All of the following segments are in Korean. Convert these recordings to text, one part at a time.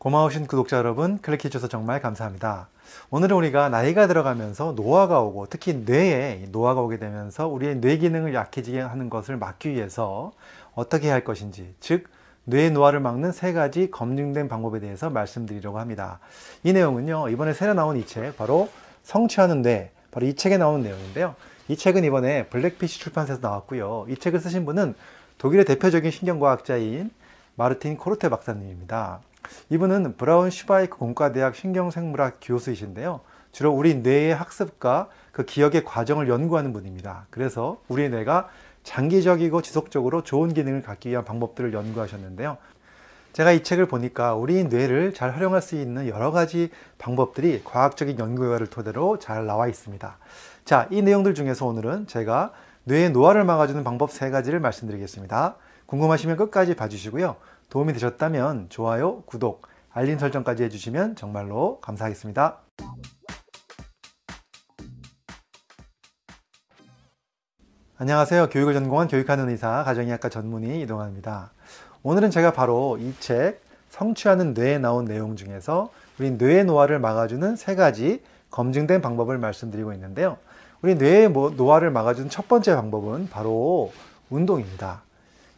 고마우신 구독자 여러분, 클릭해주셔서 정말 감사합니다. 오늘은 우리가 나이가 들어가면서 노화가 오고, 특히 뇌에 노화가 오게 되면서 우리의 뇌 기능을 약해지게 하는 것을 막기 위해서 어떻게 할 것인지, 즉, 뇌 노화를 막는 세 가지 검증된 방법에 대해서 말씀드리려고 합니다. 이 내용은요, 이번에 새로 나온 이 책, 바로 성취하는 뇌, 바로 이 책에 나오는 내용인데요. 이 책은 이번에 블랙피쉬 출판사에서 나왔고요. 이 책을 쓰신 분은 독일의 대표적인 신경과학자인 마르틴 코르테 박사님입니다. 이분은 브라운 슈바이크 공과대학 신경생물학 교수이신데요. 주로 우리 뇌의 학습과 그 기억의 과정을 연구하는 분입니다. 그래서 우리 뇌가 장기적이고 지속적으로 좋은 기능을 갖기 위한 방법들을 연구하셨는데요. 제가 이 책을 보니까 우리 뇌를 잘 활용할 수 있는 여러 가지 방법들이 과학적인 연구 결과를 토대로 잘 나와 있습니다. 자, 이 내용들 중에서 오늘은 제가 뇌의 노화를 막아주는 방법 세 가지를 말씀드리겠습니다. 궁금하시면 끝까지 봐주시고요. 도움이 되셨다면 좋아요, 구독, 알림 설정까지 해주시면 정말로 감사하겠습니다. 안녕하 교육을 전공한 교육하는 의사, 가정의학과 전문의 이동환입니다. 오늘은 제가 바로 이 책 성취하는 뇌에 나온 내용 중에서 우리 뇌의 노화를 막아주는 세 가지 검증된 방법을 말씀드리고 있는데요. 우리 뇌의 뭐 노화를 막아주는 첫 번째 방법은 바로 운동입니다.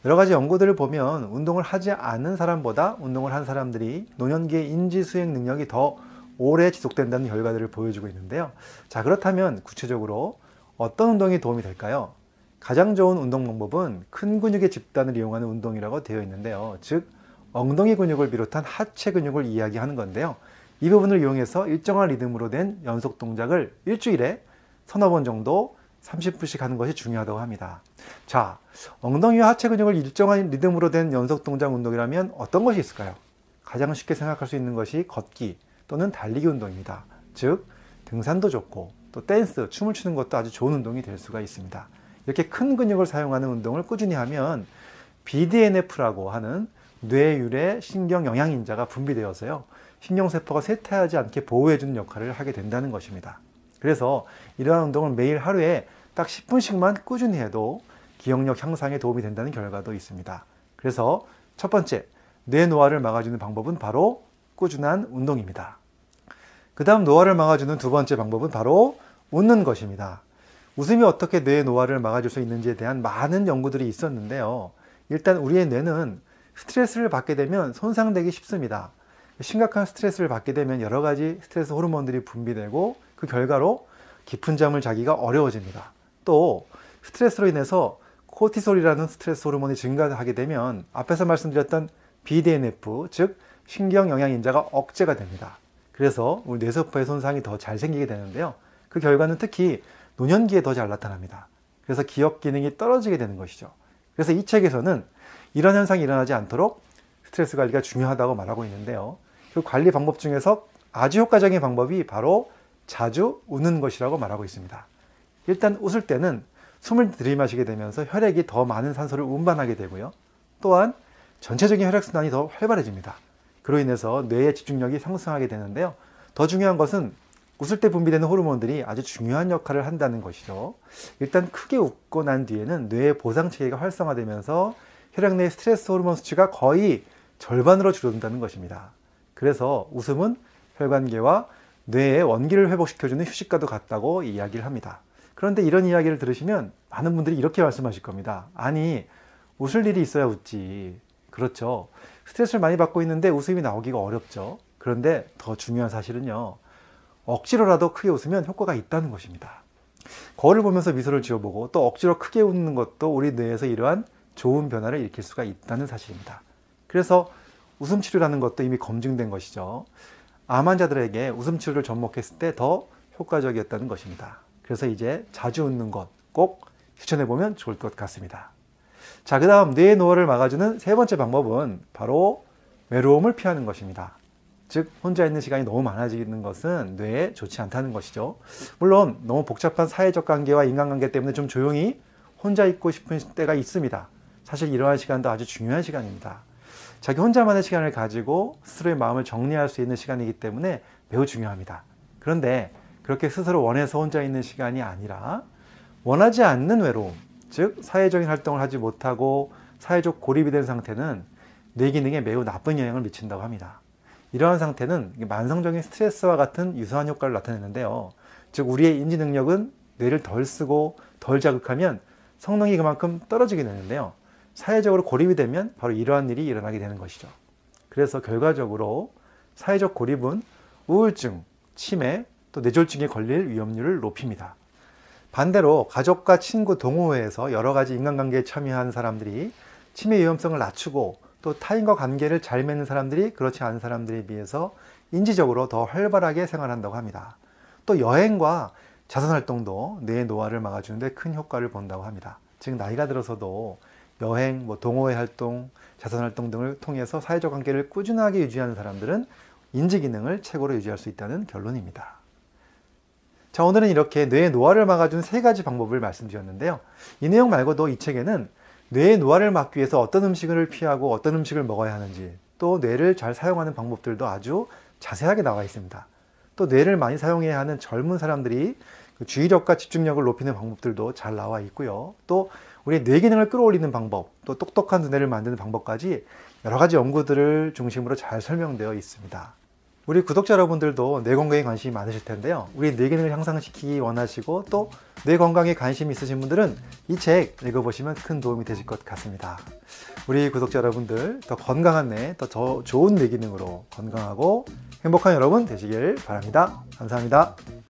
여러 가지 연구들을 보면 운동을 하지 않은 사람보다 운동을 한 사람들이 노년기의 인지 수행 능력이 더 오래 지속된다는 결과들을 보여주고 있는데요. 자, 그렇다면 구체적으로 어떤 운동이 도움이 될까요? 가장 좋은 운동 방법은 큰 근육의 집단을 이용하는 운동이라고 되어 있는데요. 즉, 엉덩이 근육을 비롯한 하체 근육을 이야기하는 건데요. 이 부분을 이용해서 일정한 리듬으로 된 연속 동작을 일주일에 서너 번 정도 30분씩 하는 것이 중요하다고 합니다. 자, 엉덩이와 하체 근육을 일정한 리듬으로 된 연속 동작 운동이라면 어떤 것이 있을까요? 가장 쉽게 생각할 수 있는 것이 걷기 또는 달리기 운동입니다. 즉, 등산도 좋고 또 댄스, 춤을 추는 것도 아주 좋은 운동이 될 수가 있습니다. 이렇게 큰 근육을 사용하는 운동을 꾸준히 하면 BDNF라고 하는 뇌유래 신경 영양인자가 분비되어서요. 신경세포가 쇠퇴하지 않게 보호해주는 역할을 하게 된다는 것입니다. 그래서 이러한 운동을 매일 하루에 딱 10분씩만 꾸준히 해도 기억력 향상에 도움이 된다는 결과도 있습니다. 그래서 첫 번째, 뇌 노화를 막아주는 방법은 바로 꾸준한 운동입니다. 그 다음 노화를 막아주는 두 번째 방법은 바로 웃는 것입니다. 웃음이 어떻게 뇌의 노화를 막아줄 수 있는지에 대한 많은 연구들이 있었는데요. 일단 우리의 뇌는 스트레스를 받게 되면 손상되기 쉽습니다. 심각한 스트레스를 받게 되면 여러 가지 스트레스 호르몬들이 분비되고 그 결과로 깊은 잠을 자기가 어려워집니다. 또 스트레스로 인해서 코티솔이라는 스트레스 호르몬이 증가하게 되면 앞에서 말씀드렸던 BDNF 즉 신경 영양 인자가 억제가 됩니다. 그래서 우리 뇌세포의 손상이 더 잘 생기게 되는데요. 그 결과는 특히 노년기에 더 잘 나타납니다. 그래서 기억 기능이 떨어지게 되는 것이죠. 그래서 이 책에서는 이런 현상이 일어나지 않도록 스트레스 관리가 중요하다고 말하고 있는데요. 그 관리 방법 중에서 아주 효과적인 방법이 바로 자주 우는 것이라고 말하고 있습니다. 일단 웃을 때는 숨을 들이마시게 되면서 혈액이 더 많은 산소를 운반하게 되고요. 또한 전체적인 혈액순환이 더 활발해집니다. 그로 인해서 뇌의 집중력이 상승하게 되는데요. 더 중요한 것은 웃을 때 분비되는 호르몬들이 아주 중요한 역할을 한다는 것이죠. 일단 크게 웃고 난 뒤에는 뇌의 보상 체계가 활성화되면서 혈액 내 스트레스 호르몬 수치가 거의 절반으로 줄어든다는 것입니다. 그래서 웃음은 혈관계와 뇌의 원기를 회복시켜주는 휴식과도 같다고 이야기를 합니다. 그런데 이런 이야기를 들으시면 많은 분들이 이렇게 말씀하실 겁니다. 아니, 웃을 일이 있어야 웃지. 그렇죠. 스트레스를 많이 받고 있는데 웃음이 나오기가 어렵죠. 그런데 더 중요한 사실은요. 억지로라도 크게 웃으면 효과가 있다는 것입니다. 거울을 보면서 미소를 지어보고 또 억지로 크게 웃는 것도 우리 뇌에서 이러한 좋은 변화를 일으킬 수가 있다는 사실입니다. 그래서 웃음 치료라는 것도 이미 검증된 것이죠. 암 환자들에게 웃음 치료를 접목했을 때 더 효과적이었다는 것입니다. 그래서 이제 자주 웃는 것 꼭추천해 보면 좋을 것 같습니다. 자, 그 다음 뇌 노화를 막아주는 세 번째 방법은 바로 외로움을 피하는 것입니다. 즉, 혼자 있는 시간이 너무 많아지는 것은 뇌에 좋지 않다는 것이죠. 물론, 너무 복잡한 사회적 관계와 인간관계 때문에 좀 조용히 혼자 있고 싶은 때가 있습니다. 사실 이러한 시간도 아주 중요한 시간입니다. 자기 혼자만의 시간을 가지고 스스로의 마음을 정리할 수 있는 시간이기 때문에 매우 중요합니다. 그런데 그렇게 스스로 원해서 혼자 있는 시간이 아니라 원하지 않는 외로움, 즉 사회적인 활동을 하지 못하고 사회적 고립이 된 상태는 뇌 기능에 매우 나쁜 영향을 미친다고 합니다. 이러한 상태는 만성적인 스트레스와 같은 유사한 효과를 나타내는데요. 즉 우리의 인지 능력은 뇌를 덜 쓰고 덜 자극하면 성능이 그만큼 떨어지게 되는데요. 사회적으로 고립이 되면 바로 이러한 일이 일어나게 되는 것이죠. 그래서 결과적으로 사회적 고립은 우울증, 치매, 또 뇌졸중에 걸릴 위험률을 높입니다. 반대로 가족과 친구 동호회에서 여러 가지 인간관계에 참여한 사람들이 치매 위험성을 낮추고 또 타인과 관계를 잘 맺는 사람들이 그렇지 않은 사람들에 비해서 인지적으로 더 활발하게 생활한다고 합니다. 또 여행과 자선활동도 뇌 노화를 막아주는데 큰 효과를 본다고 합니다. 즉 나이가 들어서도 여행, 뭐 동호회 활동, 자선 활동 등을 통해서 사회적 관계를 꾸준하게 유지하는 사람들은 인지 기능을 최고로 유지할 수 있다는 결론입니다. 자, 오늘은 이렇게 뇌의 노화를 막아준 세 가지 방법을 말씀드렸는데요. 이 내용 말고도 이 책에는 뇌의 노화를 막기 위해서 어떤 음식을 피하고 어떤 음식을 먹어야 하는지 또 뇌를 잘 사용하는 방법들도 아주 자세하게 나와 있습니다. 또 뇌를 많이 사용해야 하는 젊은 사람들이 그 주의력과 집중력을 높이는 방법들도 잘 나와 있고요. 또 우리뇌 기능을 끌어올리는 방법, 또 똑똑한 두뇌를 만드는 방법까지 여러 가지 연구들을 중심으로 잘 설명되어 있습니다. 우리 구독자 여러분들도 뇌 건강에 관심이 많으실 텐데요. 우리 뇌 기능을 향상시키기 원하시고 또 뇌 건강에 관심 이 있으신 분들은 이 책 읽어보시면 큰 도움이 되실 것 같습니다. 우리 구독자 여러분들 더 건강한 뇌, 더 좋은 뇌 기능으로 건강하고 행복한 여러분 되시길 바랍니다. 감사합니다.